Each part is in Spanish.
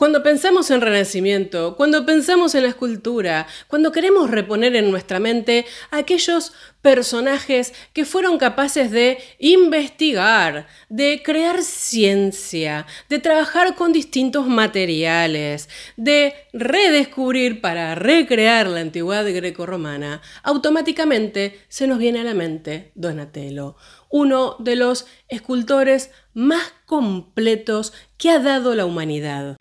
Cuando pensamos en renacimiento, cuando pensamos en la escultura, cuando queremos reponer en nuestra mente aquellos personajes que fueron capaces de investigar, de crear ciencia, de trabajar con distintos materiales, de redescubrir para recrear la antigüedad grecorromana, automáticamente se nos viene a la mente Donatello, uno de los escultores más completos que ha dado la humanidad.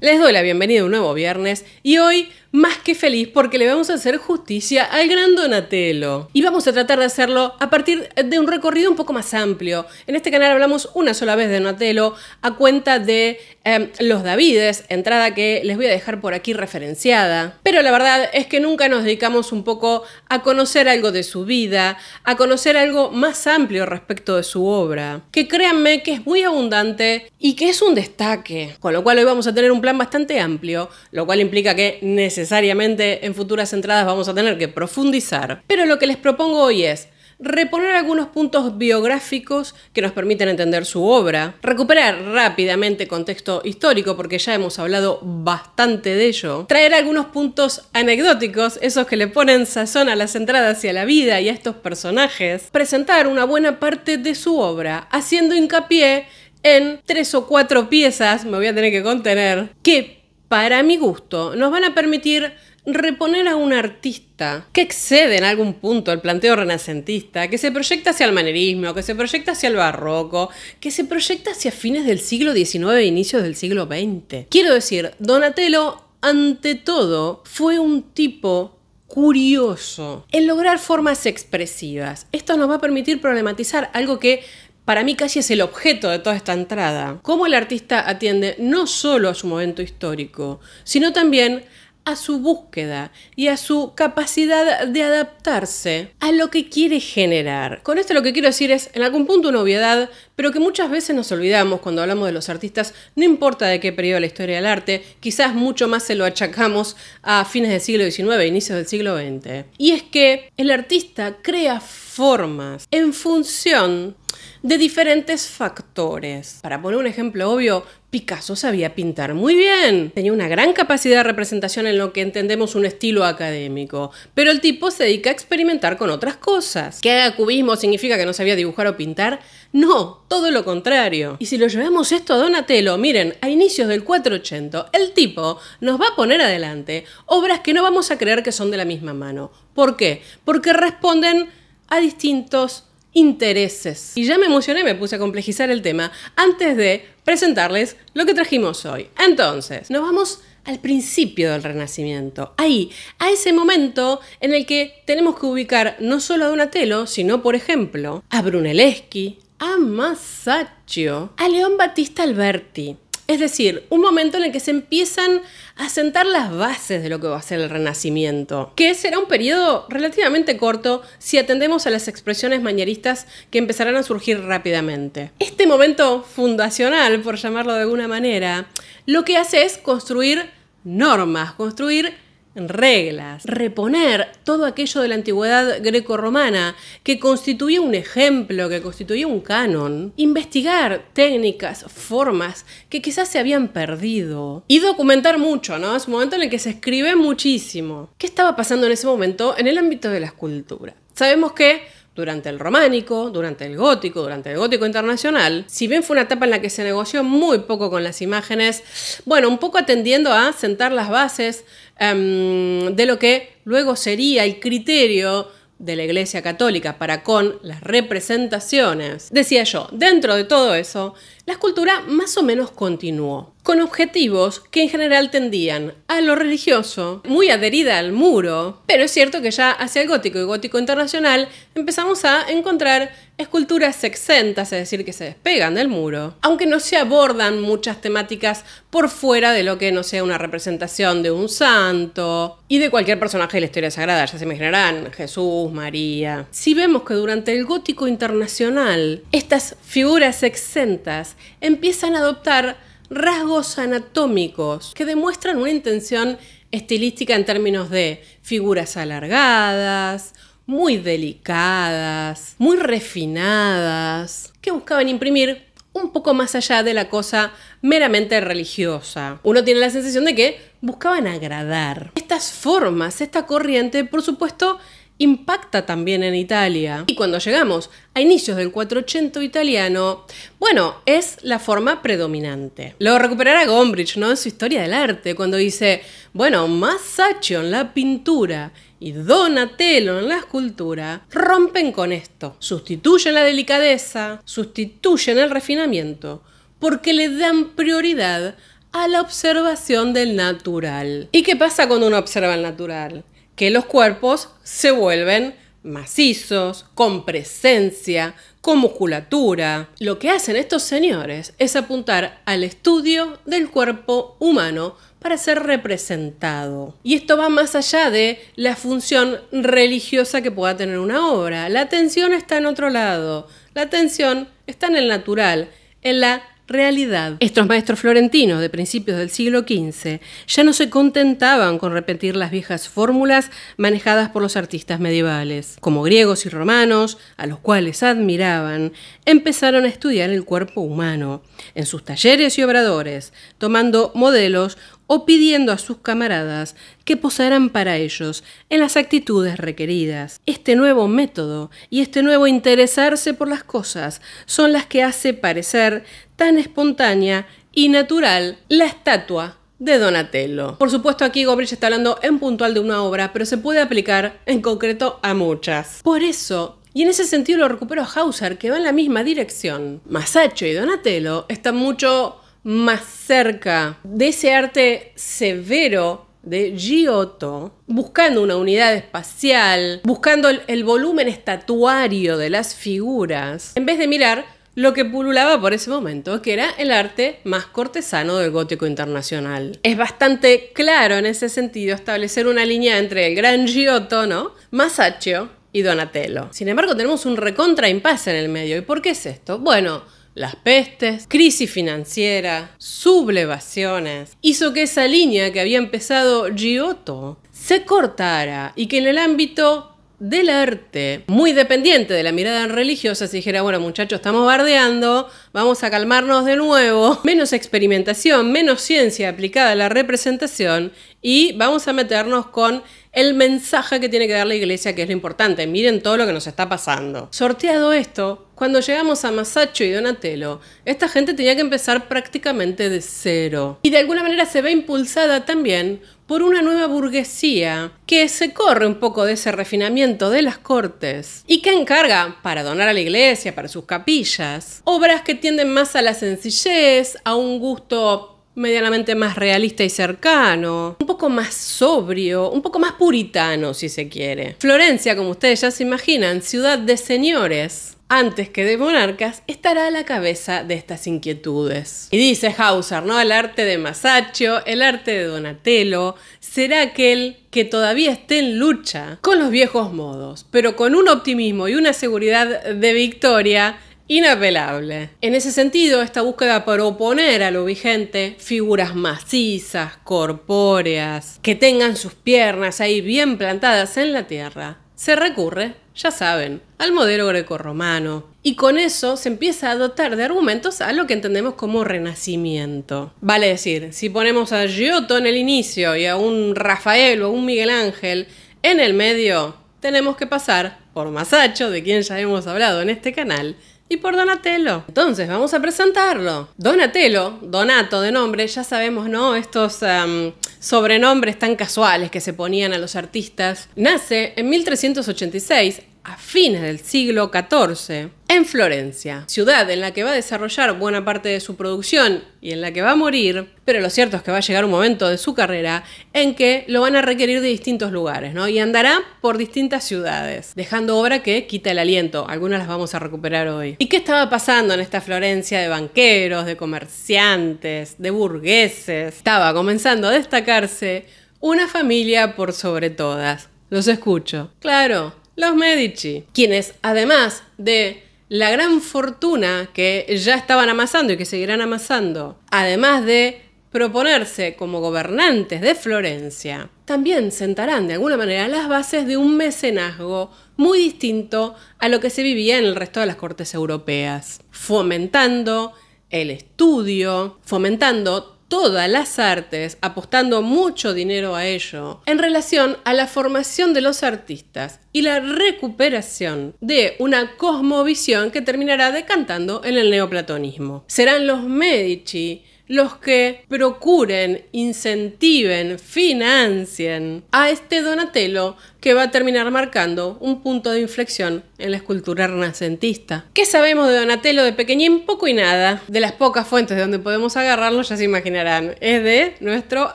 Les doy la bienvenida a un nuevo viernes y hoy más que feliz porque le vamos a hacer justicia al gran Donatello. Y vamos a tratar de hacerlo a partir de un recorrido un poco más amplio. En este canal hablamos una sola vez de Donatello a cuenta de em, Los Davides, entrada que les voy a dejar por aquí referenciada. Pero la verdad es que nunca nos dedicamos un poco a conocer algo de su vida, a conocer algo más amplio respecto de su obra, que créanme que es muy abundante y que es un destaque. Con lo cual hoy vamos a tener un plan bastante amplio, lo cual implica que necesitamos necesariamente en futuras entradas vamos a tener que profundizar, pero lo que les propongo hoy es reponer algunos puntos biográficos que nos permiten entender su obra, recuperar rápidamente contexto histórico, porque ya hemos hablado bastante de ello, traer algunos puntos anecdóticos, esos que le ponen sazón a las entradas y a la vida y a estos personajes, presentar una buena parte de su obra, haciendo hincapié en tres o cuatro piezas, me voy a tener que contener, que para mi gusto, nos van a permitir reponer a un artista que excede en algún punto el planteo renacentista, que se proyecta hacia el manerismo, que se proyecta hacia el barroco, que se proyecta hacia fines del siglo XIX e inicios del siglo XX. Quiero decir, Donatello, ante todo, fue un tipo curioso en lograr formas expresivas. Esto nos va a permitir problematizar algo que para mí casi es el objeto de toda esta entrada. Cómo el artista atiende no solo a su momento histórico, sino también a su búsqueda y a su capacidad de adaptarse a lo que quiere generar. Con esto lo que quiero decir es, en algún punto una obviedad, pero que muchas veces nos olvidamos cuando hablamos de los artistas, no importa de qué periodo de la historia del arte, quizás mucho más se lo achacamos a fines del siglo XIX, inicios del siglo XX. Y es que el artista crea formas en función de diferentes factores. Para poner un ejemplo obvio, Picasso sabía pintar muy bien, tenía una gran capacidad de representación en lo que entendemos un estilo académico, pero el tipo se dedica a experimentar con otras cosas. ¿Que haga cubismo significa que no sabía dibujar o pintar? No, todo lo contrario. Y si lo llevamos esto a Donatello, miren, a inicios del 480, el tipo nos va a poner adelante obras que no vamos a creer que son de la misma mano. ¿Por qué? Porque responden a distintos intereses. Y ya me emocioné, me puse a complejizar el tema antes de presentarles lo que trajimos hoy. Entonces, nos vamos al principio del Renacimiento, ahí, a ese momento en el que tenemos que ubicar no solo a Donatello, sino, por ejemplo, a Brunelleschi, a Masaccio, a León Battista Alberti, es decir, un momento en el que se empiezan a sentar las bases de lo que va a ser el Renacimiento, que será un periodo relativamente corto si atendemos a las expresiones mañeristas que empezarán a surgir rápidamente. Este momento fundacional, por llamarlo de alguna manera, lo que hace es construir normas, construir reglas, reponer todo aquello de la antigüedad greco-romana que constituía un ejemplo, que constituía un canon, investigar técnicas, formas que quizás se habían perdido y documentar mucho, ¿no? Es un momento en el que se escribe muchísimo. ¿Qué estaba pasando en ese momento en el ámbito de la escultura? Sabemos que durante el románico, durante el gótico, durante el gótico internacional, si bien fue una etapa en la que se negoció muy poco con las imágenes, bueno, un poco atendiendo a sentar las bases em, de lo que luego sería el criterio de la Iglesia Católica para con las representaciones. Decía yo, dentro de todo eso, la escultura más o menos continuó, con objetivos que en general tendían a lo religioso, muy adherida al muro, pero es cierto que ya hacia el gótico y gótico internacional empezamos a encontrar esculturas exentas, es decir, que se despegan del muro, aunque no se abordan muchas temáticas por fuera de lo que no sea una representación de un santo y de cualquier personaje de la historia sagrada, ya se imaginarán, Jesús, María. Si vemos que durante el gótico internacional estas figuras exentas empiezan a adoptar rasgos anatómicos que demuestran una intención estilística en términos de figuras alargadas, muy delicadas, muy refinadas, que buscaban imprimir un poco más allá de la cosa meramente religiosa. Uno tiene la sensación de que buscaban agradar. Estas formas, esta corriente, por supuesto, impacta también en Italia. Y cuando llegamos a inicios del 480 italiano, bueno, es la forma predominante. Lo recuperará Gombrich, ¿no? En su historia del arte, cuando dice, bueno, Masaccio en la pintura y Donatello en la escultura rompen con esto. Sustituyen la delicadeza, sustituyen el refinamiento, porque le dan prioridad a la observación del natural. ¿Y qué pasa cuando uno observa el natural? que los cuerpos se vuelven macizos, con presencia, con musculatura. Lo que hacen estos señores es apuntar al estudio del cuerpo humano para ser representado. Y esto va más allá de la función religiosa que pueda tener una obra. La atención está en otro lado. La atención está en el natural, en la realidad. Estos maestros florentinos de principios del siglo XV ya no se contentaban con repetir las viejas fórmulas manejadas por los artistas medievales. Como griegos y romanos, a los cuales admiraban, empezaron a estudiar el cuerpo humano en sus talleres y obradores, tomando modelos o pidiendo a sus camaradas que posaran para ellos en las actitudes requeridas. Este nuevo método y este nuevo interesarse por las cosas son las que hace parecer tan espontánea y natural la estatua de Donatello. Por supuesto aquí Gobrich está hablando en puntual de una obra, pero se puede aplicar en concreto a muchas. Por eso y en ese sentido lo recupero a Hauser, que va en la misma dirección. Masaccio y Donatello están mucho más cerca de ese arte severo de Giotto, buscando una unidad espacial, buscando el, volumen estatuario de las figuras, en vez de mirar lo que pululaba por ese momento, que era el arte más cortesano del gótico internacional. Es bastante claro en ese sentido establecer una línea entre el gran Giotto, ¿no? Masaccio y Donatello. Sin embargo, tenemos un recontra en el medio. ¿Y por qué es esto? Bueno, las pestes, crisis financiera, sublevaciones, hizo que esa línea que había empezado Giotto se cortara y que en el ámbito del arte, muy dependiente de la mirada religiosa, se dijera, bueno muchachos, estamos bardeando, vamos a calmarnos de nuevo, menos experimentación, menos ciencia aplicada a la representación y vamos a meternos con el mensaje que tiene que dar la iglesia, que es lo importante, miren todo lo que nos está pasando. Sorteado esto, cuando llegamos a Masaccio y Donatello, esta gente tenía que empezar prácticamente de cero. Y de alguna manera se ve impulsada también por una nueva burguesía que se corre un poco de ese refinamiento de las cortes y que encarga, para donar a la iglesia, para sus capillas, obras que tienden más a la sencillez, a un gusto medianamente más realista y cercano, un poco más sobrio, un poco más puritano si se quiere. Florencia, como ustedes ya se imaginan, ciudad de señores, antes que de monarcas, estará a la cabeza de estas inquietudes. Y dice Hauser, ¿no? El arte de Masaccio, el arte de Donatello, será aquel que todavía esté en lucha con los viejos modos, pero con un optimismo y una seguridad de victoria inapelable. En ese sentido, esta búsqueda por oponer a lo vigente figuras macizas, corpóreas, que tengan sus piernas ahí bien plantadas en la tierra, se recurre, ya saben, al modelo grecorromano. Y con eso se empieza a dotar de argumentos a lo que entendemos como renacimiento. Vale decir, si ponemos a Giotto en el inicio y a un Rafael o a un Miguel Ángel en el medio, tenemos que pasar por Masacho, de quien ya hemos hablado en este canal, y por Donatello. Entonces, vamos a presentarlo. Donatello, Donato de nombre, ya sabemos, ¿no? Estos em, sobrenombres tan casuales que se ponían a los artistas. Nace en 1386 a fines del siglo XIV en Florencia, ciudad en la que va a desarrollar buena parte de su producción y en la que va a morir, pero lo cierto es que va a llegar un momento de su carrera en que lo van a requerir de distintos lugares, ¿no? Y andará por distintas ciudades, dejando obra que quita el aliento, algunas las vamos a recuperar hoy. ¿Y qué estaba pasando en esta Florencia de banqueros, de comerciantes, de burgueses? Estaba comenzando a destacarse una familia por sobre todas. Los escucho. Claro, los Medici, quienes además de la gran fortuna que ya estaban amasando y que seguirán amasando, además de proponerse como gobernantes de Florencia, también sentarán de alguna manera las bases de un mecenazgo muy distinto a lo que se vivía en el resto de las cortes europeas, fomentando el estudio, fomentando todas las artes, apostando mucho dinero a ello, en relación a la formación de los artistas y la recuperación de una cosmovisión que terminará decantando en el neoplatonismo. Serán los Medici los que procuren, incentiven, financien a este Donatello que va a terminar marcando un punto de inflexión en la escultura renacentista. ¿Qué sabemos de Donatello de pequeñín? Poco y nada. De las pocas fuentes de donde podemos agarrarlo, ya se imaginarán, es de nuestro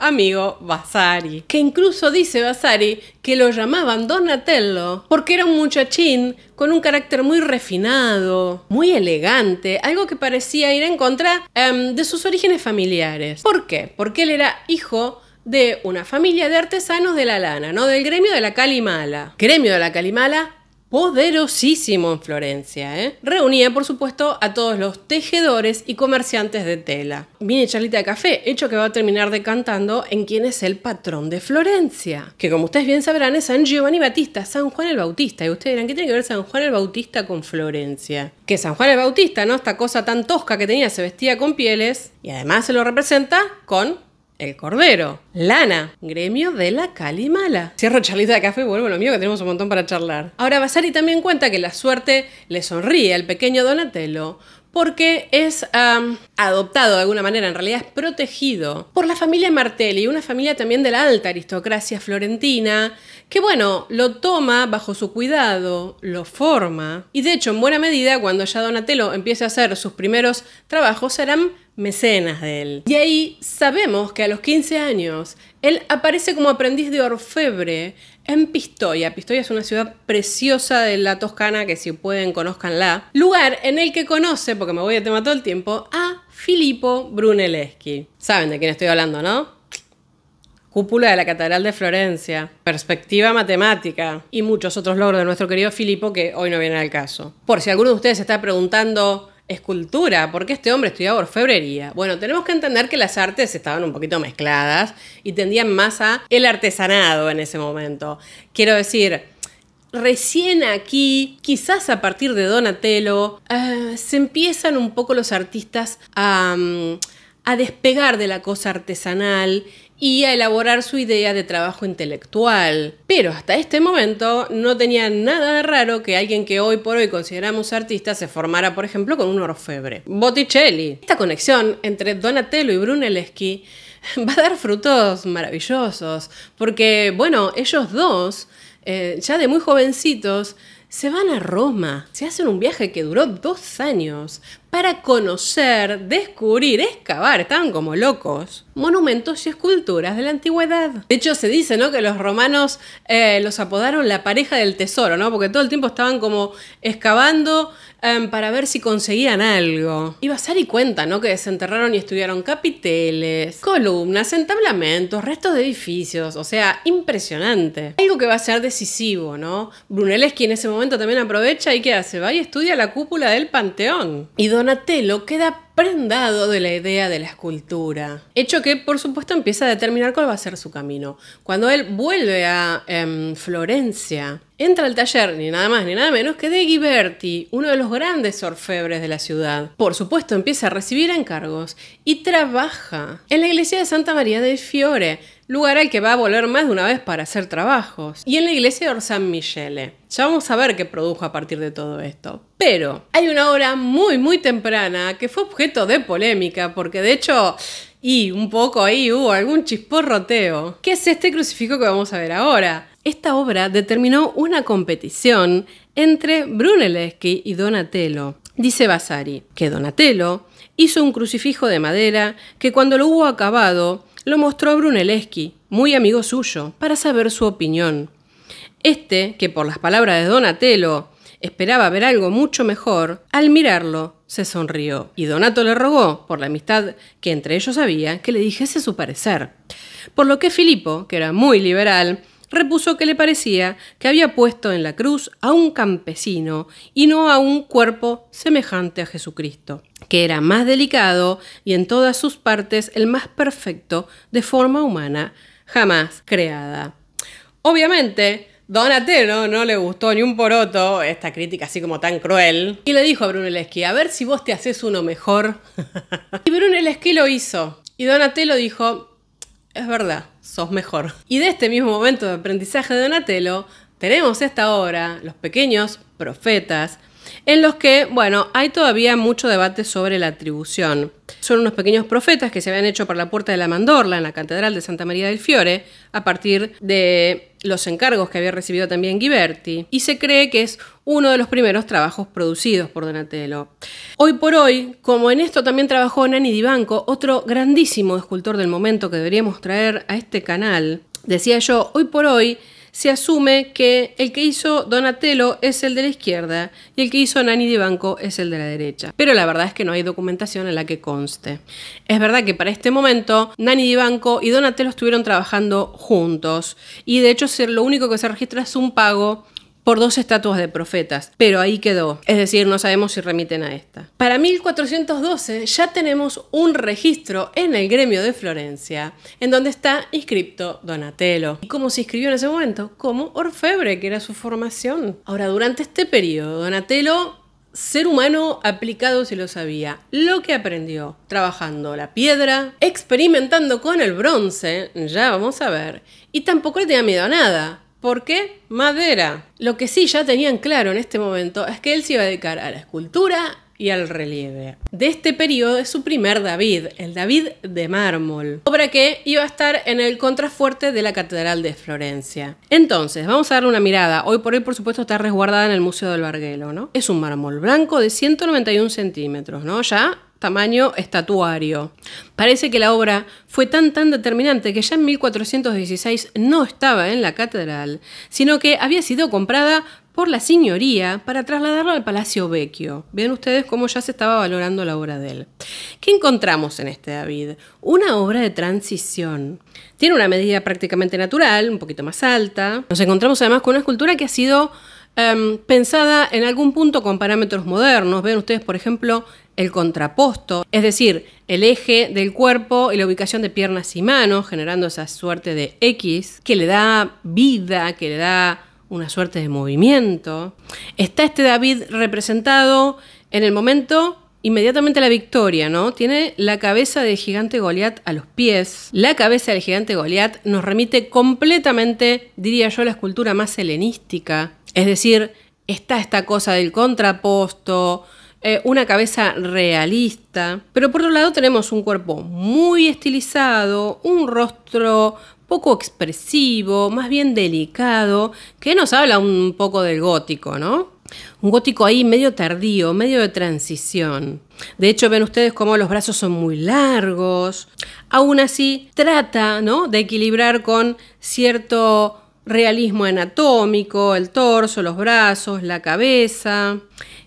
amigo Vasari. Que incluso dice Vasari que lo llamaban Donatello porque era un muchachín con un carácter muy refinado, muy elegante, algo que parecía ir en contra em, de sus orígenes familiares. ¿Por qué? Porque él era hijo de una familia de artesanos de la lana, ¿no? Del gremio de la Calimala. Gremio de la Calimala poderosísimo en Florencia. ¿eh? Reunía, por supuesto, a todos los tejedores y comerciantes de tela. Vine charlita de café, hecho que va a terminar decantando en quién es el patrón de Florencia, que como ustedes bien sabrán es San Giovanni Battista, San Juan el Bautista. Y ustedes dirán, ¿qué tiene que ver San Juan el Bautista con Florencia? Que San Juan el Bautista, ¿no? Esta cosa tan tosca que tenía, se vestía con pieles y además se lo representa con el Cordero. Lana, gremio de la Calimala. Cierro charlita de café y vuelvo lo mío que tenemos un montón para charlar. Ahora Vasari también cuenta que la suerte le sonríe al pequeño Donatello porque es adoptado de alguna manera, en realidad es protegido por la familia Martelli, una familia también de la alta aristocracia florentina, que bueno, lo toma bajo su cuidado, lo forma, y de hecho en buena medida cuando ya Donatello empiece a hacer sus primeros trabajos serán mecenas de él. Y ahí sabemos que a los 15 años él aparece como aprendiz de orfebre en Pistoia. Pistoia es una ciudad preciosa de la Toscana, que si pueden conozcanla. Lugar en el que conoce, porque me voy a tema todo el tiempo, a Filippo Brunelleschi. Saben de quién estoy hablando, ¿no? Cúpula de la Catedral de Florencia, perspectiva matemática y muchos otros logros de nuestro querido Filippo que hoy no viene al caso. Por si alguno de ustedes se está preguntando escultura, porque este hombre estudiaba orfebrería. Bueno, tenemos que entender que las artes estaban un poquito mezcladas y tendían más a el artesanado en ese momento. Quiero decir, recién aquí, quizás a partir de Donatello, eh, se empiezan un poco los artistas a, mm, a despegar de la cosa artesanal y a elaborar su idea de trabajo intelectual. Pero hasta este momento no tenía nada de raro que alguien que hoy por hoy consideramos artista se formara, por ejemplo, con un orfebre. Botticelli. Esta conexión entre Donatello y Brunelleschi va a dar frutos maravillosos, porque, bueno, ellos dos, eh, ya de muy jovencitos, se van a Roma, se hacen un viaje que duró dos años para conocer, descubrir, excavar, estaban como locos, monumentos y esculturas de la antigüedad. De hecho, se dice, ¿no? Que los romanos eh, los apodaron la pareja del tesoro, ¿no? Porque todo el tiempo estaban como excavando em, para ver si conseguían algo. Y Vasari cuenta, ¿no? Que desenterraron y estudiaron capiteles, columnas, entablamentos, restos de edificios, o sea, impresionante. Algo que va a ser decisivo, ¿no? Brunelleschi en ese momento también aprovecha y ¿qué hace? Va y estudia la cúpula del Panteón. Y don Donatello queda prendado de la idea de la escultura. Hecho que, por supuesto, empieza a determinar cuál va a ser su camino. Cuando él vuelve a em, Florencia, entra al taller, ni nada más ni nada menos, que de Ghiberti, uno de los grandes orfebres de la ciudad. Por supuesto, empieza a recibir encargos y trabaja en la iglesia de Santa María del Fiore, lugar al que va a volver más de una vez para hacer trabajos, y en la iglesia de Orsan Michele. Ya vamos a ver qué produjo a partir de todo esto. Pero hay una obra muy, muy temprana que fue objeto de polémica, porque de hecho, y un poco ahí hubo algún chisporroteo. ¿Qué es este crucifijo que vamos a ver ahora? Esta obra determinó una competición entre Brunelleschi y Donatello. Dice Vasari que Donatello hizo un crucifijo de madera que cuando lo hubo acabado lo mostró a Brunelleschi, muy amigo suyo, para saber su opinión. Este, que por las palabras de Donatello esperaba ver algo mucho mejor, al mirarlo se sonrió. Y Donato le rogó, por la amistad que entre ellos había, que le dijese su parecer. Por lo que Filipo, que era muy liberal, repuso que le parecía que había puesto en la cruz a un campesino y no a un cuerpo semejante a Jesucristo, que era más delicado y en todas sus partes el más perfecto de forma humana jamás creada. Obviamente, Donatello no, le gustó ni un poroto esta crítica así como tan cruel y le dijo a Brunelleschi, a ver si vos te haces uno mejor. y Brunelleschi lo hizo y Donatello dijo, es verdad, sos mejor. Y de este mismo momento de aprendizaje de Donatello tenemos esta obra, Los pequeños profetas, en los que, bueno, hay todavía mucho debate sobre la atribución. Son unos pequeños profetas que se habían hecho por la puerta de la mandorla en la Catedral de Santa María del Fiore a partir de los encargos que había recibido también Ghiberti y se cree que es uno de los primeros trabajos producidos por Donatello. Hoy por hoy, como en esto también trabajó Nani Di Banco, otro grandísimo escultor del momento que deberíamos traer a este canal, decía yo, hoy por hoy se asume que el que hizo Donatello es el de la izquierda y el que hizo Nani Di Banco es el de la derecha. Pero la verdad es que no hay documentación en la que conste. Es verdad que para este momento Nani Di Banco y Donatello estuvieron trabajando juntos y de hecho lo único que se registra es un pago por dos estatuas de profetas, pero ahí quedó. Es decir, no sabemos si remiten a esta. Para 1412 ya tenemos un registro en el gremio de Florencia, en donde está inscripto Donatello. ¿Y cómo se inscribió en ese momento? Como orfebre, que era su formación. Ahora, durante este periodo, Donatello ser humano aplicado se lo sabía. Lo que aprendió trabajando la piedra, experimentando con el bronce, ya vamos a ver, y tampoco le tenía miedo a nada. ¿Por qué? Madera. Lo que sí ya tenían claro en este momento es que él se iba a dedicar a la escultura y al relieve. De este periodo es su primer David, el David de mármol, obra que iba a estar en el contrafuerte de la Catedral de Florencia. Entonces, vamos a darle una mirada. Hoy por hoy, por supuesto, está resguardada en el Museo del Barguelo, ¿no? Es un mármol blanco de 191 centímetros, ¿no? Ya tamaño estatuario. Parece que la obra fue tan tan determinante que ya en 1416 no estaba en la catedral, sino que había sido comprada por la señoría para trasladarla al Palacio Vecchio. Vean ustedes cómo ya se estaba valorando la obra de él. ¿Qué encontramos en este David? Una obra de transición. Tiene una medida prácticamente natural, un poquito más alta. Nos encontramos además con una escultura que ha sido em, pensada en algún punto con parámetros modernos. Ven ustedes, por ejemplo, el contraposto, es decir, el eje del cuerpo y la ubicación de piernas y manos, generando esa suerte de X que le da vida, que le da una suerte de movimiento. Está este David representado en el momento inmediatamente la victoria, ¿no? Tiene la cabeza del gigante Goliat a los pies. La cabeza del gigante Goliat nos remite completamente, diría yo, a la escultura más helenística. Es decir, está esta cosa del contraposto, eh, una cabeza realista, pero por otro lado tenemos un cuerpo muy estilizado, un rostro poco expresivo, más bien delicado, que nos habla un poco del gótico, ¿no? Un gótico ahí medio tardío, medio de transición. De hecho, ven ustedes cómo los brazos son muy largos. Aún así, trata ¿no? de equilibrar con cierto realismo anatómico, el torso, los brazos, la cabeza.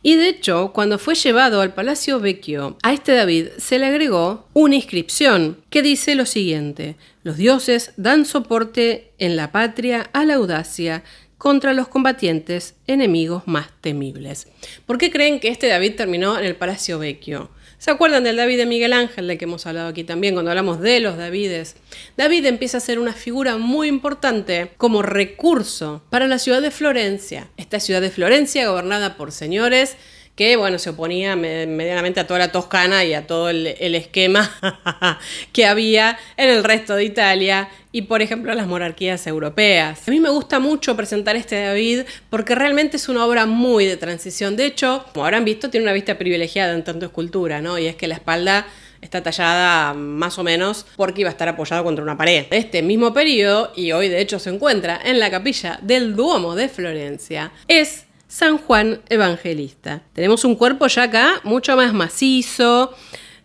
Y de hecho, cuando fue llevado al Palacio Vecchio, a este David se le agregó una inscripción que dice lo siguiente, los dioses dan soporte en la patria a la audacia contra los combatientes enemigos más temibles. ¿Por qué creen que este David terminó en el Palacio Vecchio? ¿Se acuerdan del David de Miguel Ángel, de que hemos hablado aquí también cuando hablamos de los Davides? David empieza a ser una figura muy importante como recurso para la ciudad de Florencia. Esta ciudad de Florencia, gobernada por señores que bueno, se oponía medianamente a toda la Toscana y a todo el, esquema que había en el resto de Italia y por ejemplo a las monarquías europeas. A mí me gusta mucho presentar este David porque realmente es una obra muy de transición. De hecho, como habrán visto, tiene una vista privilegiada en tanto escultura, ¿no? Y es que la espalda está tallada más o menos porque iba a estar apoyado contra una pared. Este mismo periodo, y hoy de hecho se encuentra en la capilla del Duomo de Florencia, es San Juan Evangelista. Tenemos un cuerpo ya acá mucho más macizo,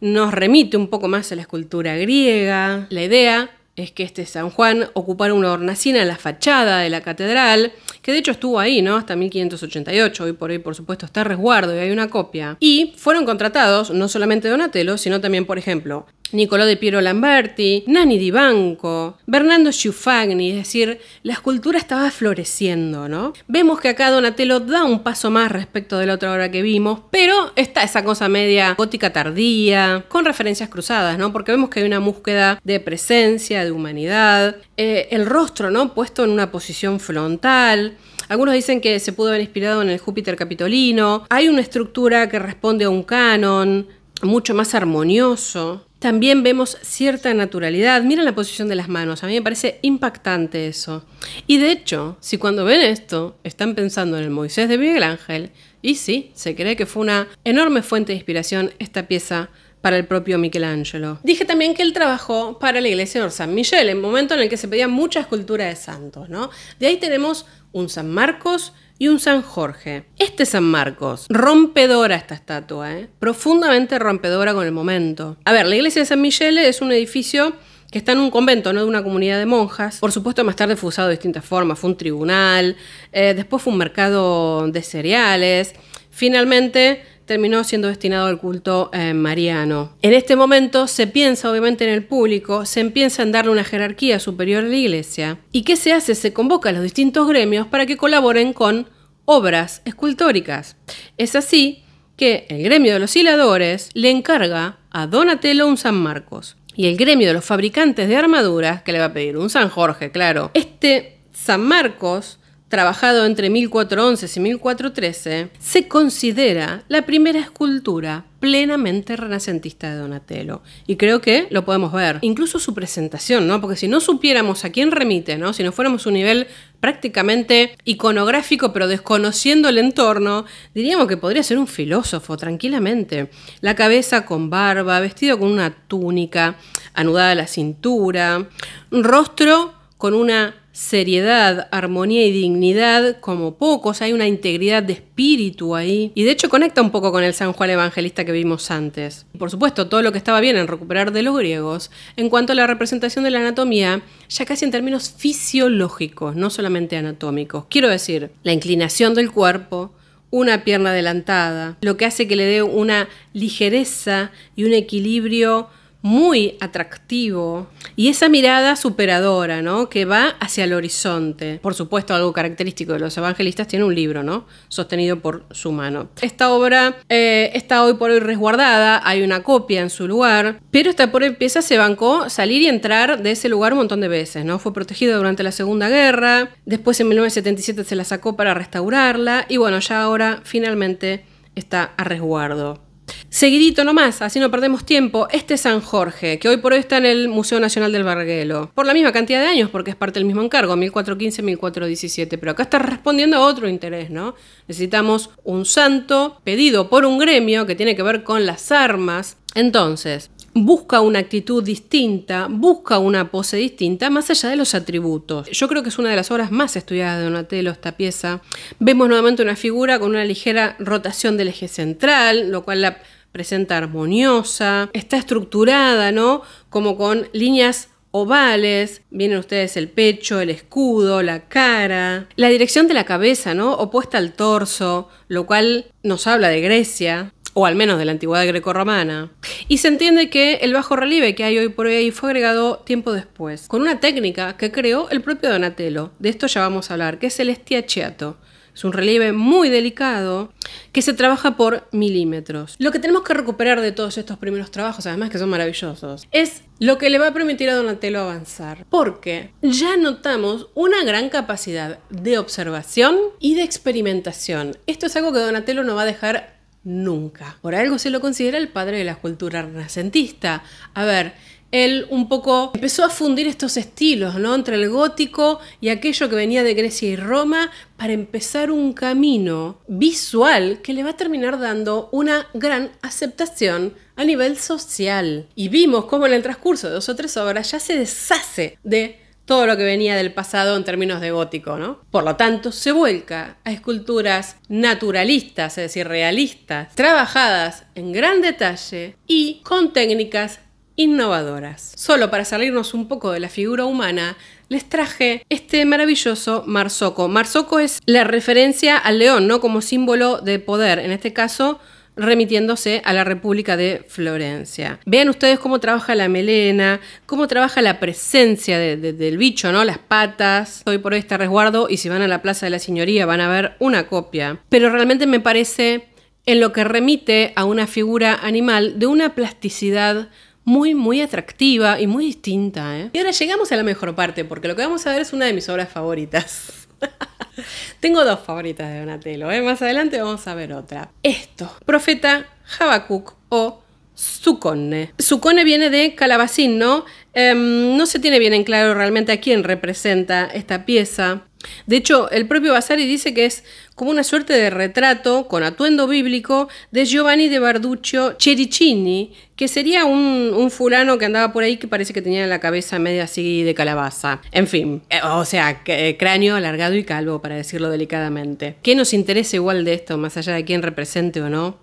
nos remite un poco más a la escultura griega. La idea es que este San Juan ocupara una hornacina en la fachada de la catedral, que de hecho estuvo ahí, ¿no? Hasta 1588, hoy por hoy por supuesto está resguardo y hay una copia. Y fueron contratados no solamente Donatello, sino también, por ejemplo, Nicolò de Piero Lamberti, Nani Di Banco, Bernardo Schufagni, es decir, la escultura estaba floreciendo, ¿no? Vemos que acá Donatello da un paso más respecto de la otra obra que vimos, pero está esa cosa media gótica tardía, con referencias cruzadas, ¿no? Porque vemos que hay una búsqueda de presencia, de humanidad, eh, el rostro, ¿no? Puesto en una posición frontal. Algunos dicen que se pudo haber inspirado en el Júpiter capitolino. Hay una estructura que responde a un canon, mucho más armonioso también vemos cierta naturalidad. Miren la posición de las manos, a mí me parece impactante eso. Y de hecho, si cuando ven esto están pensando en el Moisés de Miguel Ángel, y sí, se cree que fue una enorme fuente de inspiración esta pieza para el propio Michelangelo. Dije también que él trabajó para la iglesia de San Miguel, en el momento en el que se pedía mucha escultura de santos, ¿no? De ahí tenemos un San Marcos y un San Jorge. Este San Marcos, rompedora esta estatua, ¿eh? profundamente rompedora con el momento. A ver, la iglesia de San Michele es un edificio que está en un convento, no de una comunidad de monjas. Por supuesto, más tarde fue usado de distintas formas, fue un tribunal, eh, después fue un mercado de cereales. Finalmente, terminó siendo destinado al culto eh, mariano. En este momento se piensa obviamente en el público, se empieza en darle una jerarquía superior a la iglesia. ¿Y qué se hace? Se convoca a los distintos gremios para que colaboren con obras escultóricas. Es así que el gremio de los hiladores le encarga a Donatello un San Marcos y el gremio de los fabricantes de armaduras, que le va a pedir un San Jorge, claro. Este San Marcos trabajado entre 1411 y 1413, se considera la primera escultura plenamente renacentista de Donatello. Y creo que lo podemos ver. Incluso su presentación, ¿no? Porque si no supiéramos a quién remite, ¿no? Si no fuéramos un nivel prácticamente iconográfico, pero desconociendo el entorno, diríamos que podría ser un filósofo, tranquilamente. La cabeza con barba, vestido con una túnica anudada a la cintura, un rostro con una seriedad, armonía y dignidad como pocos, hay una integridad de espíritu ahí. Y de hecho conecta un poco con el San Juan Evangelista que vimos antes. Por supuesto, todo lo que estaba bien en recuperar de los griegos, en cuanto a la representación de la anatomía, ya casi en términos fisiológicos, no solamente anatómicos. Quiero decir, la inclinación del cuerpo, una pierna adelantada, lo que hace que le dé una ligereza y un equilibrio muy atractivo y esa mirada superadora, ¿no? Que va hacia el horizonte. Por supuesto, algo característico de los evangelistas tiene un libro, ¿no? Sostenido por su mano. Esta obra eh, está hoy por hoy resguardada, hay una copia en su lugar, pero esta por pieza se bancó salir y entrar de ese lugar un montón de veces, ¿no? Fue protegida durante la Segunda Guerra, después en 1977 se la sacó para restaurarla y bueno, ya ahora finalmente está a resguardo. Seguidito nomás, así no perdemos tiempo, este San Jorge, que hoy por hoy está en el Museo Nacional del Barguelo, por la misma cantidad de años, porque es parte del mismo encargo, 1415-1417, pero acá está respondiendo a otro interés, ¿no? Necesitamos un santo pedido por un gremio que tiene que ver con las armas. Entonces, busca una actitud distinta, busca una pose distinta, más allá de los atributos. Yo creo que es una de las obras más estudiadas de Donatello, esta pieza. Vemos nuevamente una figura con una ligera rotación del eje central, lo cual la presenta armoniosa, está estructurada, ¿no? Como con líneas ovales, vienen ustedes el pecho, el escudo, la cara, la dirección de la cabeza, ¿no? Opuesta al torso, lo cual nos habla de Grecia o al menos de la antigüedad grecorromana. Y se entiende que el bajo relieve que hay hoy por hoy fue agregado tiempo después, con una técnica que creó el propio Donatello, de esto ya vamos a hablar, que es el estiachiato. Es un relieve muy delicado que se trabaja por milímetros. Lo que tenemos que recuperar de todos estos primeros trabajos, además que son maravillosos, es lo que le va a permitir a Donatello avanzar, porque ya notamos una gran capacidad de observación y de experimentación. Esto es algo que Donatello no va a dejar nunca. Por algo se lo considera el padre de la escultura renacentista. A ver, él un poco empezó a fundir estos estilos, ¿no? Entre el gótico y aquello que venía de Grecia y Roma para empezar un camino visual que le va a terminar dando una gran aceptación a nivel social. Y vimos cómo en el transcurso de dos o tres horas ya se deshace de todo lo que venía del pasado en términos de gótico, ¿no? Por lo tanto, se vuelca a esculturas naturalistas, es decir, realistas, trabajadas en gran detalle y con técnicas innovadoras. Solo para salirnos un poco de la figura humana, les traje este maravilloso Marzocco. Marzoco es la referencia al león, ¿no? Como símbolo de poder. En este caso, remitiéndose a la República de Florencia. Vean ustedes cómo trabaja la melena, cómo trabaja la presencia del bicho, ¿no? Las patas. Estoy por este resguardo y si van a la Plaza de la Señoría van a ver una copia. Pero realmente me parece en lo que remite a una figura animal de una plasticidad muy, muy atractiva y muy distinta. ¿eh? Y ahora llegamos a la mejor parte, porque lo que vamos a ver es una de mis obras favoritas. Tengo dos favoritas de Donatello, ¿eh? más adelante vamos a ver otra. Esto, profeta Habacuc o Sukone Sukone viene de calabacín, ¿no? Em, no se tiene bien en claro realmente a quién representa esta pieza. De hecho, el propio Vasari dice que es como una suerte de retrato con atuendo bíblico de Giovanni de Barduccio Chericini, que sería un, un, fulano que andaba por ahí que parece que tenía la cabeza media así de calabaza. En fin, eh, o sea, eh, cráneo alargado y calvo, para decirlo delicadamente. ¿Qué nos interesa igual de esto, más allá de quién represente o no?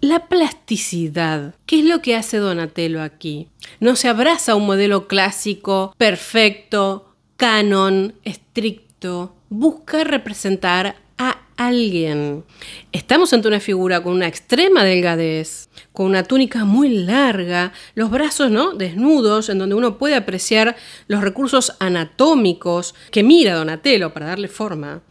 La plasticidad. ¿Qué es lo que hace Donatello aquí? No se abraza un modelo clásico, perfecto, canon, estricto busca representar a alguien. Estamos ante una figura con una extrema delgadez, con una túnica muy larga, los brazos ¿no? desnudos, en donde uno puede apreciar los recursos anatómicos que mira Donatello para darle forma.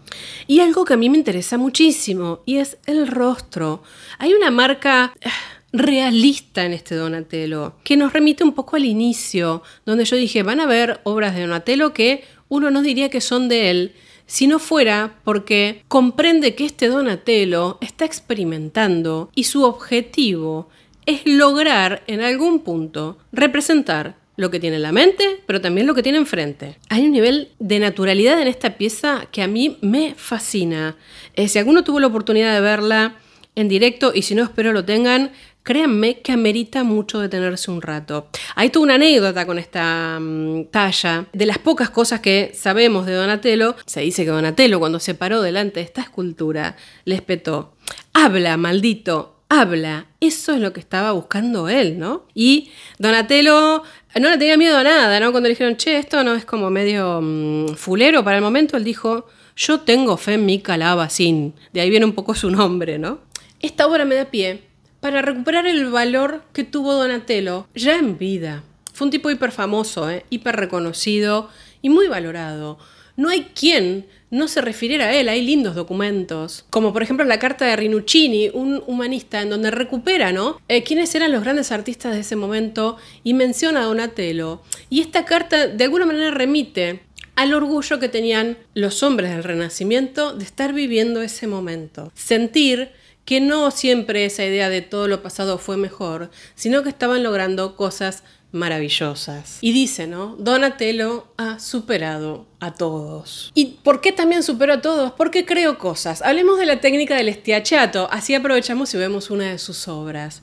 Y algo que a mí me interesa muchísimo, y es el rostro. Hay una marca eh, realista en este Donatello, que nos remite un poco al inicio, donde yo dije, van a ver obras de Donatello que uno no diría que son de él si no fuera porque comprende que este Donatello está experimentando y su objetivo es lograr en algún punto representar lo que tiene en la mente, pero también lo que tiene enfrente. Hay un nivel de naturalidad en esta pieza que a mí me fascina. Eh, si alguno tuvo la oportunidad de verla en directo y si no espero lo tengan, créanme que amerita mucho detenerse un rato. Hay toda una anécdota con esta mm, talla. De las pocas cosas que sabemos de Donatello, se dice que Donatello cuando se paró delante de esta escultura, le espetó, habla, maldito, habla. Eso es lo que estaba buscando él, ¿no? Y Donatello no le tenía miedo a nada, ¿no? Cuando le dijeron, che, esto no es como medio mm, fulero para el momento, él dijo, yo tengo fe en mi calabacín. De ahí viene un poco su nombre, ¿no? Esta obra me da pie para recuperar el valor que tuvo Donatello ya en vida. Fue un tipo hiper famoso, eh, hiper reconocido y muy valorado. No hay quien no se refiriera a él, hay lindos documentos, como por ejemplo la carta de Rinuccini, un humanista, en donde recupera, ¿no? Eh, quiénes eran los grandes artistas de ese momento y menciona a Donatello. Y esta carta de alguna manera remite al orgullo que tenían los hombres del Renacimiento de estar viviendo ese momento. Sentir que no siempre esa idea de todo lo pasado fue mejor, sino que estaban logrando cosas maravillosas. Y dice, ¿no? Donatello ha superado a todos. ¿Y por qué también superó a todos? Porque creo cosas. Hablemos de la técnica del estiachato, así aprovechamos y vemos una de sus obras.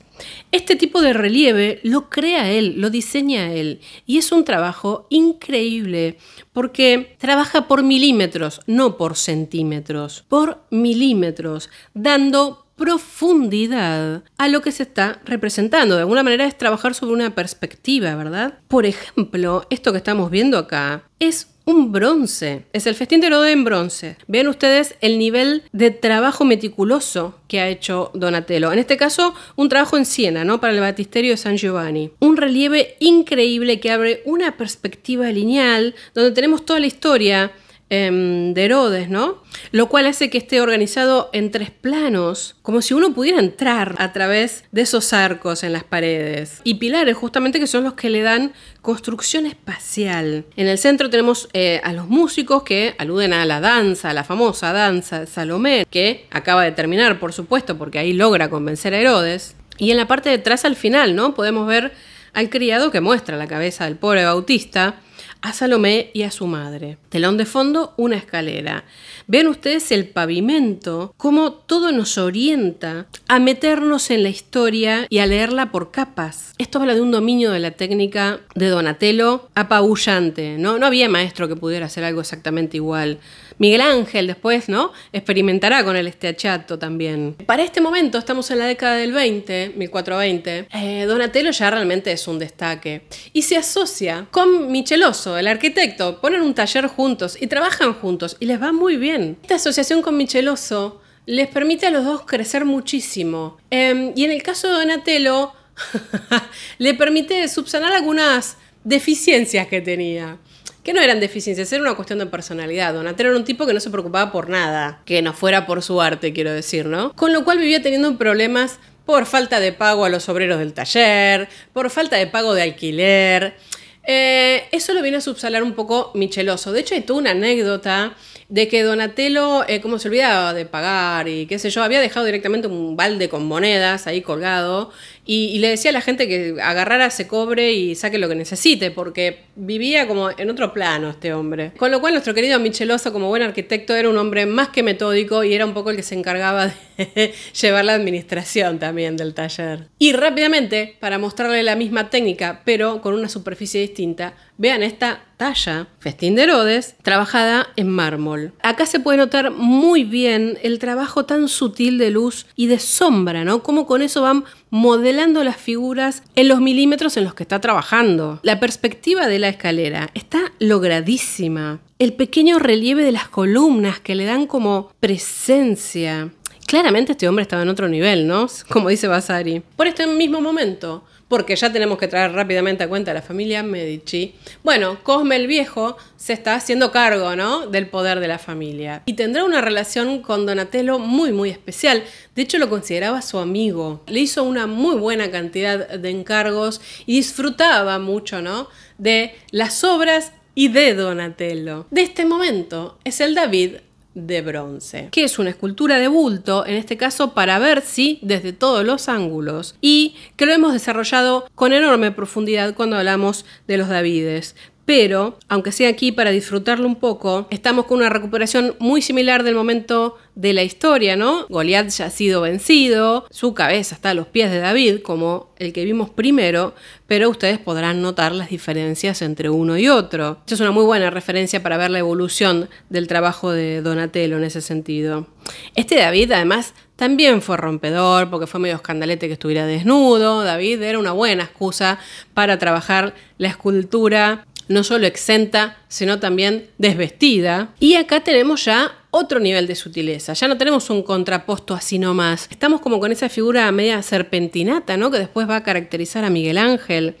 Este tipo de relieve lo crea él, lo diseña él, y es un trabajo increíble porque trabaja por milímetros, no por centímetros, por milímetros, dando profundidad a lo que se está representando. De alguna manera es trabajar sobre una perspectiva, ¿verdad? Por ejemplo, esto que estamos viendo acá es un bronce. Es el festín de Herodo en bronce. Vean ustedes el nivel de trabajo meticuloso que ha hecho Donatello. En este caso, un trabajo en Siena, ¿no? Para el Batisterio de San Giovanni. Un relieve increíble que abre una perspectiva lineal donde tenemos toda la historia Em, de Herodes, ¿no? Lo cual hace que esté organizado en tres planos, como si uno pudiera entrar a través de esos arcos en las paredes. Y pilares, justamente, que son los que le dan construcción espacial. En el centro tenemos eh, a los músicos que aluden a la danza, a la famosa danza de Salomé, que acaba de terminar, por supuesto, porque ahí logra convencer a Herodes. Y en la parte de atrás, al final, ¿no? Podemos ver al criado que muestra la cabeza del pobre Bautista a Salomé y a su madre. Telón de fondo, una escalera. Vean ustedes el pavimento, cómo todo nos orienta a meternos en la historia y a leerla por capas. Esto habla de un dominio de la técnica de Donatello apabullante. No, no había maestro que pudiera hacer algo exactamente igual Miguel Ángel después, ¿no? Experimentará con el esteachato también. Para este momento, estamos en la década del 20, 1420, eh, Donatello ya realmente es un destaque. Y se asocia con Micheloso, el arquitecto. Ponen un taller juntos y trabajan juntos y les va muy bien. Esta asociación con Micheloso les permite a los dos crecer muchísimo. Em, y en el caso de Donatello, le permite subsanar algunas deficiencias que tenía que no eran deficiencias, era una cuestión de personalidad. Donatello era un tipo que no se preocupaba por nada, que no fuera por su arte, quiero decir, ¿no? Con lo cual vivía teniendo problemas por falta de pago a los obreros del taller, por falta de pago de alquiler. Eh, eso lo vino a subsalar un poco Micheloso. De hecho, hay toda una anécdota de que Donatello, eh, como se olvidaba de pagar y qué sé yo, había dejado directamente un balde con monedas ahí colgado y, le decía a la gente que agarrara se cobre y saque lo que necesite, porque vivía como en otro plano este hombre. Con lo cual nuestro querido Micheloso, como buen arquitecto, era un hombre más que metódico y era un poco el que se encargaba de llevar la administración también del taller. Y rápidamente, para mostrarle la misma técnica, pero con una superficie distinta, vean esta talla, Festín de Herodes, trabajada en mármol. Acá se puede notar muy bien el trabajo tan sutil de luz y de sombra, ¿no? Cómo con eso van modelando las figuras en los milímetros en los que está trabajando. La perspectiva de la escalera está logradísima. El pequeño relieve de las columnas que le dan como presencia. Claramente este hombre estaba en otro nivel, ¿no? Como dice Vasari. Por este mismo momento, porque ya tenemos que traer rápidamente a cuenta a la familia Medici. Bueno, Cosme el Viejo se está haciendo cargo ¿no? del poder de la familia y tendrá una relación con Donatello muy muy especial. De hecho lo consideraba su amigo. Le hizo una muy buena cantidad de encargos y disfrutaba mucho ¿no? de las obras y de Donatello. De este momento es el David de bronce, que es una escultura de bulto, en este caso para ver si desde todos los ángulos, y que lo hemos desarrollado con enorme profundidad cuando hablamos de los Davides pero aunque sea aquí para disfrutarlo un poco, estamos con una recuperación muy similar del momento de la historia, ¿no? Goliat ya ha sido vencido, su cabeza está a los pies de David, como el que vimos primero, pero ustedes podrán notar las diferencias entre uno y otro. Esa es una muy buena referencia para ver la evolución del trabajo de Donatello en ese sentido. Este David, además, también fue rompedor, porque fue medio escandalete que estuviera desnudo. David era una buena excusa para trabajar la escultura no solo exenta, sino también desvestida. Y acá tenemos ya otro nivel de sutileza. Ya no tenemos un contraposto así nomás. Estamos como con esa figura media serpentinata, ¿no? Que después va a caracterizar a Miguel Ángel.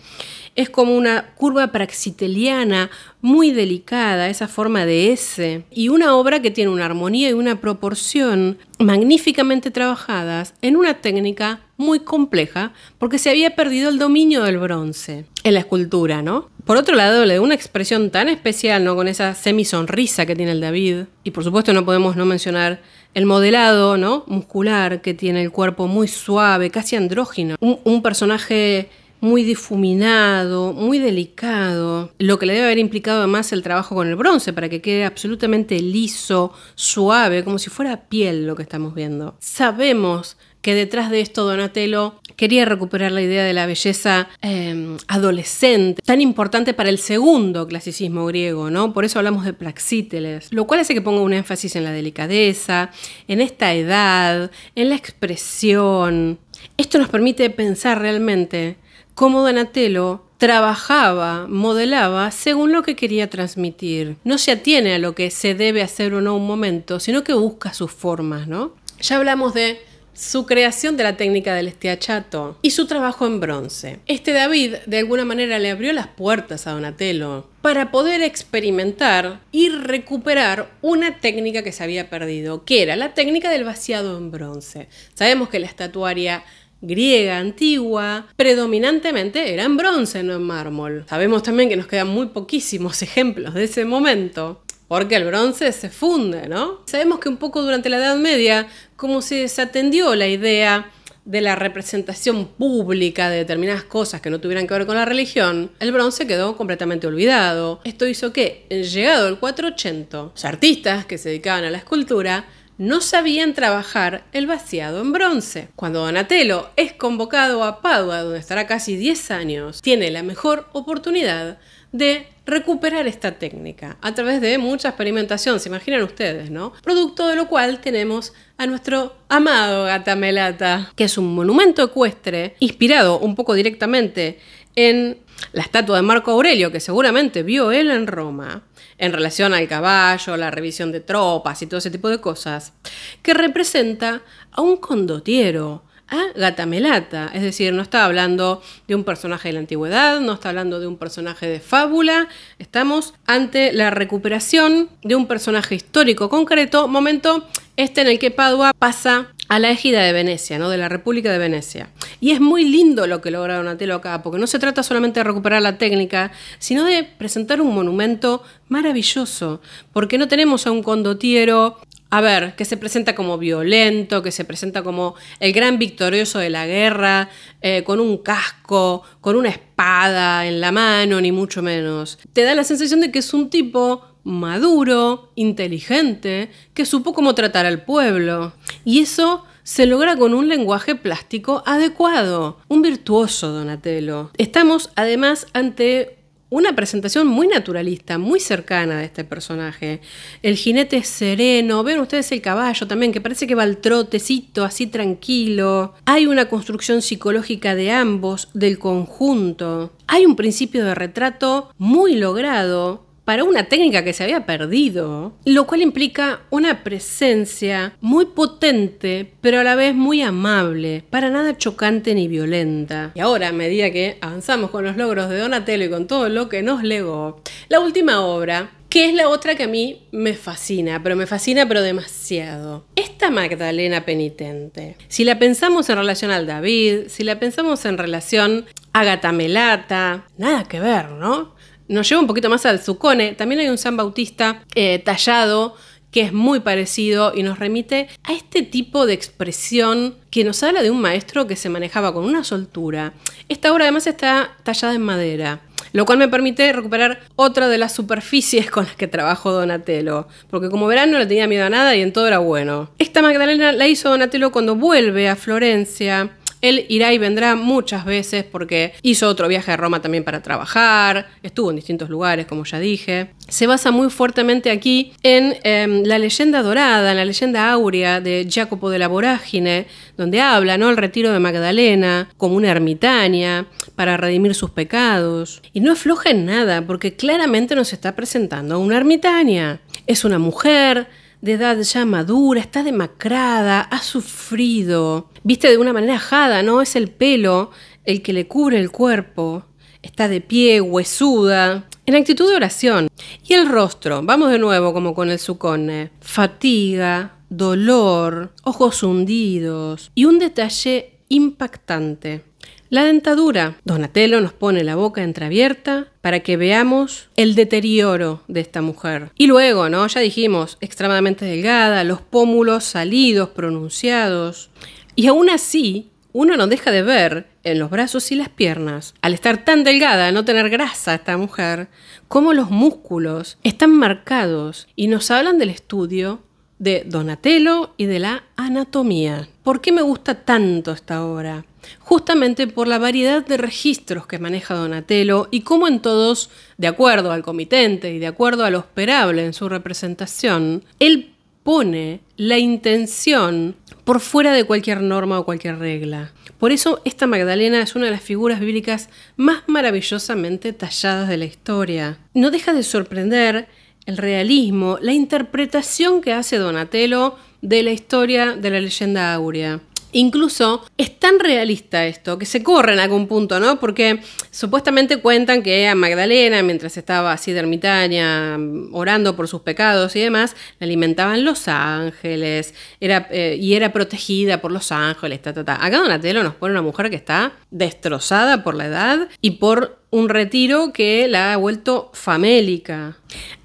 Es como una curva praxiteliana, muy delicada, esa forma de S. Y una obra que tiene una armonía y una proporción magníficamente trabajadas en una técnica muy compleja, porque se había perdido el dominio del bronce en la escultura, ¿no? Por otro lado, le da una expresión tan especial, ¿no? Con esa semisonrisa que tiene el David. Y por supuesto no podemos no mencionar el modelado, ¿no? Muscular que tiene el cuerpo muy suave, casi andrógino. Un, un personaje muy difuminado, muy delicado, lo que le debe haber implicado además el trabajo con el bronce para que quede absolutamente liso, suave, como si fuera piel lo que estamos viendo. Sabemos que detrás de esto Donatello quería recuperar la idea de la belleza em, adolescente, tan importante para el segundo clasicismo griego, ¿no? Por eso hablamos de Praxíteles, lo cual hace que ponga un énfasis en la delicadeza, en esta edad, en la expresión. Esto nos permite pensar realmente cómo Donatello trabajaba, modelaba según lo que quería transmitir. No se atiene a lo que se debe hacer o no un momento, sino que busca sus formas, ¿no? Ya hablamos de su creación de la técnica del estiachato y su trabajo en bronce. Este David de alguna manera le abrió las puertas a Donatello para poder experimentar y recuperar una técnica que se había perdido, que era la técnica del vaciado en bronce. Sabemos que la estatuaria griega antigua, predominantemente era en bronce, no en mármol. Sabemos también que nos quedan muy poquísimos ejemplos de ese momento porque el bronce se funde, ¿no? Sabemos que un poco durante la Edad Media, como se desatendió la idea de la representación pública de determinadas cosas que no tuvieran que ver con la religión, el bronce quedó completamente olvidado. Esto hizo que, llegado el 480, los artistas que se dedicaban a la escultura no sabían trabajar el vaciado en bronce. Cuando Donatello es convocado a Padua, donde estará casi 10 años, tiene la mejor oportunidad de recuperar esta técnica a través de mucha experimentación, se imaginan ustedes, ¿no? Producto de lo cual tenemos a nuestro amado Gatamelata, que es un monumento ecuestre inspirado un poco directamente en la estatua de Marco Aurelio, que seguramente vio él en Roma, en relación al caballo, la revisión de tropas y todo ese tipo de cosas, que representa a un condotiero, a ah, Gatamelata. Es decir, no está hablando de un personaje de la antigüedad, no está hablando de un personaje de fábula. Estamos ante la recuperación de un personaje histórico concreto, momento este en el que Padua pasa a la égida de Venecia, ¿no? de la República de Venecia. Y es muy lindo lo que logra Donatello acá, porque no se trata solamente de recuperar la técnica, sino de presentar un monumento maravilloso, porque no tenemos a un condotiero a ver, que se presenta como violento, que se presenta como el gran victorioso de la guerra, eh, con un casco, con una espada en la mano, ni mucho menos. Te da la sensación de que es un tipo maduro, inteligente, que supo cómo tratar al pueblo. Y eso se logra con un lenguaje plástico adecuado, un virtuoso Donatello. Estamos además ante una presentación muy naturalista, muy cercana de este personaje. El jinete es sereno, ven ustedes el caballo también, que parece que va al trotecito, así tranquilo. Hay una construcción psicológica de ambos, del conjunto. Hay un principio de retrato muy logrado, para una técnica que se había perdido, lo cual implica una presencia muy potente, pero a la vez muy amable, para nada chocante ni violenta. Y ahora, a medida que avanzamos con los logros de Donatello y con todo lo que nos legó, la última obra que es la otra que a mí me fascina, pero me fascina pero demasiado. Esta Magdalena penitente, si la pensamos en relación al David, si la pensamos en relación a Gatamelata, nada que ver, ¿no? Nos lleva un poquito más al Zucone. También hay un San Bautista eh, tallado que es muy parecido y nos remite a este tipo de expresión que nos habla de un maestro que se manejaba con una soltura. Esta obra además está tallada en madera, lo cual me permite recuperar otra de las superficies con las que trabajó Donatello, porque como verán no le tenía miedo a nada y en todo era bueno. Esta Magdalena la hizo Donatello cuando vuelve a Florencia él irá y vendrá muchas veces porque hizo otro viaje a Roma también para trabajar, estuvo en distintos lugares, como ya dije. Se basa muy fuertemente aquí en em, la leyenda dorada, en la leyenda áurea de Jacopo de la Vorágine, donde habla, ¿no? El retiro de Magdalena como una ermitaña para redimir sus pecados. Y no afloja en nada, porque claramente nos está presentando a una ermitaña. Es una mujer de edad ya madura, está demacrada, ha sufrido, viste de una manera ajada, ¿no? Es el pelo el que le cubre el cuerpo, está de pie, huesuda, en actitud de oración. Y el rostro, vamos de nuevo como con el sucone, fatiga, dolor, ojos hundidos y un detalle impactante. La dentadura. Donatello nos pone la boca entreabierta para que veamos el deterioro de esta mujer. Y luego, ¿no? Ya dijimos, extremadamente delgada, los pómulos salidos, pronunciados. Y aún así, uno no deja de ver en los brazos y las piernas, al estar tan delgada, no tener grasa esta mujer, cómo los músculos están marcados y nos hablan del estudio de Donatello y de la anatomía. ¿Por qué me gusta tanto esta obra? justamente por la variedad de registros que maneja Donatello y cómo en todos, de acuerdo al comitente y de acuerdo a lo esperable en su representación, él pone la intención por fuera de cualquier norma o cualquier regla. Por eso esta Magdalena es una de las figuras bíblicas más maravillosamente talladas de la historia. No deja de sorprender el realismo, la interpretación que hace Donatello de la historia de la leyenda áurea. Incluso es tan realista esto que se corren a algún punto, ¿no? Porque supuestamente cuentan que a Magdalena, mientras estaba así de ermitaña, orando por sus pecados y demás, la alimentaban los ángeles era, eh, y era protegida por los ángeles, ta, ta, ta. Acá Donatello nos pone una mujer que está destrozada por la edad y por un retiro que la ha vuelto famélica.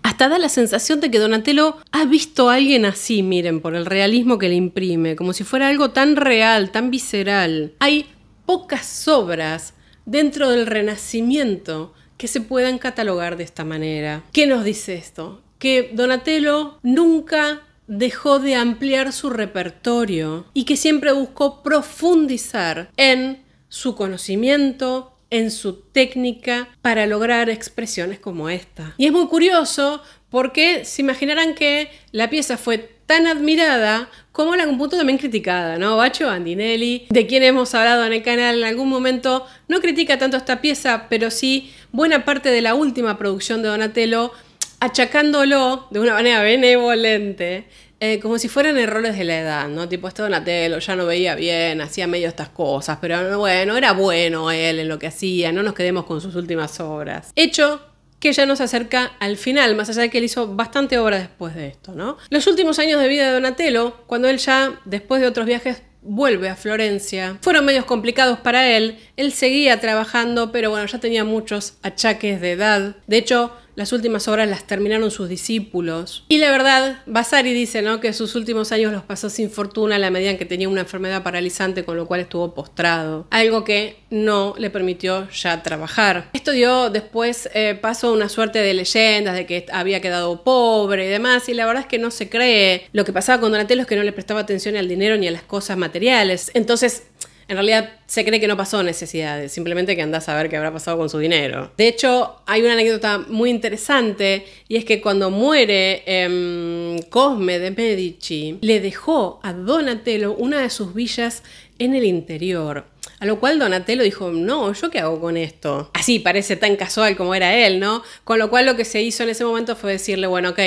Hasta da la sensación de que Donatello ha visto a alguien así, miren, por el realismo que le imprime, como si fuera algo tan real, tan visceral. Hay pocas obras dentro del Renacimiento que se puedan catalogar de esta manera. ¿Qué nos dice esto? Que Donatello nunca dejó de ampliar su repertorio y que siempre buscó profundizar en su conocimiento, en su técnica para lograr expresiones como esta. Y es muy curioso porque se imaginarán que la pieza fue tan admirada como en algún punto también criticada, ¿no? Bacho Andinelli, de quien hemos hablado en el canal en algún momento, no critica tanto esta pieza, pero sí buena parte de la última producción de Donatello achacándolo de una manera benevolente eh, como si fueran errores de la edad, ¿no? Tipo, este Donatello ya no veía bien, hacía medio estas cosas, pero bueno, era bueno él en lo que hacía, no nos quedemos con sus últimas obras. Hecho que ya nos acerca al final, más allá de que él hizo bastante obra después de esto, ¿no? Los últimos años de vida de Donatello, cuando él ya, después de otros viajes, vuelve a Florencia, fueron medios complicados para él, él seguía trabajando, pero bueno, ya tenía muchos achaques de edad. De hecho, las últimas obras las terminaron sus discípulos. Y la verdad, Vasari dice ¿no? que sus últimos años los pasó sin fortuna a la medida en que tenía una enfermedad paralizante, con lo cual estuvo postrado. Algo que no le permitió ya trabajar. Esto dio después eh, paso a una suerte de leyendas de que había quedado pobre y demás. Y la verdad es que no se cree. Lo que pasaba con Donatello es que no le prestaba atención al dinero ni a las cosas materiales. Entonces, en realidad se cree que no pasó necesidades, simplemente que andás a ver qué habrá pasado con su dinero. De hecho, hay una anécdota muy interesante y es que cuando muere em, Cosme de Medici, le dejó a Donatello una de sus villas en el interior. A lo cual Donatello dijo, no, ¿yo qué hago con esto? Así parece tan casual como era él, ¿no? Con lo cual lo que se hizo en ese momento fue decirle, bueno, ok,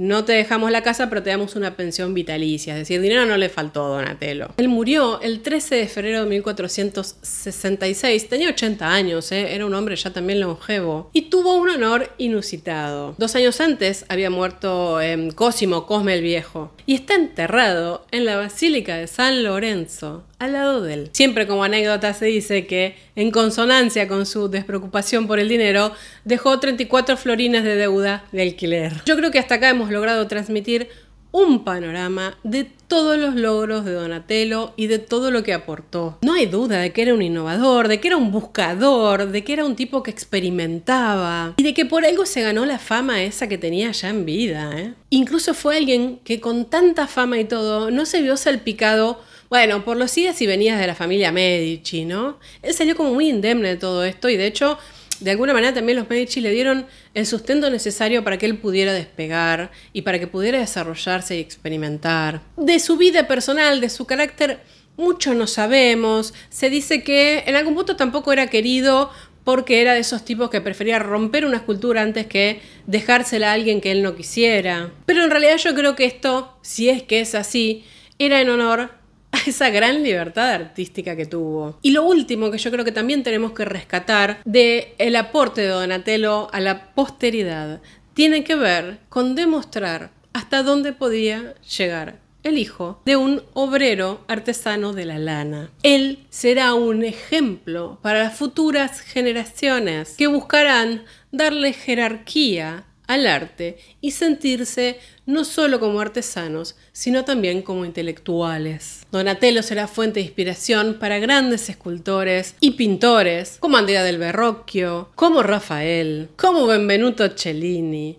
no te dejamos la casa, pero te damos una pensión vitalicia. Es decir, dinero no le faltó a Donatello. Él murió el 13 de febrero de 1466. Tenía 80 años, ¿eh? era un hombre ya también longevo. Y tuvo un honor inusitado. Dos años antes había muerto em, Cosimo, Cosme el Viejo. Y está enterrado en la Basílica de San Lorenzo, al lado de él. Siempre como anécdota se dice que en consonancia con su despreocupación por el dinero, dejó 34 florinas de deuda de alquiler. Yo creo que hasta acá hemos logrado transmitir un panorama de todos los logros de Donatello y de todo lo que aportó. No hay duda de que era un innovador, de que era un buscador, de que era un tipo que experimentaba y de que por algo se ganó la fama esa que tenía ya en vida. ¿eh? Incluso fue alguien que con tanta fama y todo no se vio salpicado bueno, por los idas y venidas de la familia Medici, ¿no? Él salió como muy indemne de todo esto y de hecho, de alguna manera también los Medici le dieron el sustento necesario para que él pudiera despegar y para que pudiera desarrollarse y experimentar. De su vida personal, de su carácter, mucho no sabemos. Se dice que en algún punto tampoco era querido porque era de esos tipos que prefería romper una escultura antes que dejársela a alguien que él no quisiera. Pero en realidad yo creo que esto, si es que es así, era en honor a esa gran libertad artística que tuvo. Y lo último que yo creo que también tenemos que rescatar de el aporte de Donatello a la posteridad tiene que ver con demostrar hasta dónde podía llegar el hijo de un obrero artesano de la lana. Él será un ejemplo para las futuras generaciones que buscarán darle jerarquía al arte y sentirse no solo como artesanos, sino también como intelectuales. Donatello será fuente de inspiración para grandes escultores y pintores como Andrea del Verrocchio, como Rafael, como Benvenuto Cellini,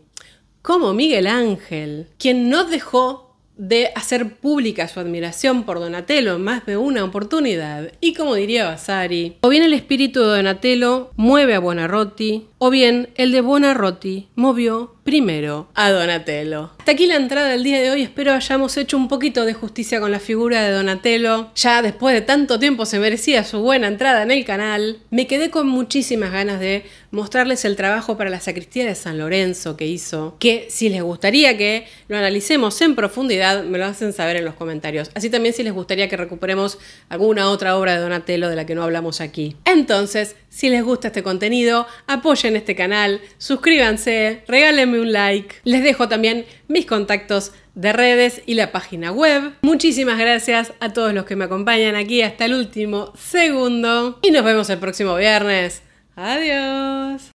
como Miguel Ángel, quien no dejó de hacer pública su admiración por Donatello en más de una oportunidad. Y como diría Vasari, o bien el espíritu de Donatello mueve a Buonarroti, o bien el de Buonarroti movió primero a Donatello. Hasta aquí la entrada del día de hoy, espero hayamos hecho un poquito de justicia con la figura de Donatello. Ya después de tanto tiempo se merecía su buena entrada en el canal. Me quedé con muchísimas ganas de mostrarles el trabajo para la sacristía de San Lorenzo que hizo, que si les gustaría que lo analicemos en profundidad, me lo hacen saber en los comentarios. Así también si les gustaría que recuperemos alguna otra obra de Donatello de la que no hablamos aquí. Entonces, si les gusta este contenido, apoyen este canal, suscríbanse, regálenme un like. Les dejo también mis contactos de redes y la página web. Muchísimas gracias a todos los que me acompañan aquí hasta el último segundo y nos vemos el próximo viernes. Adiós.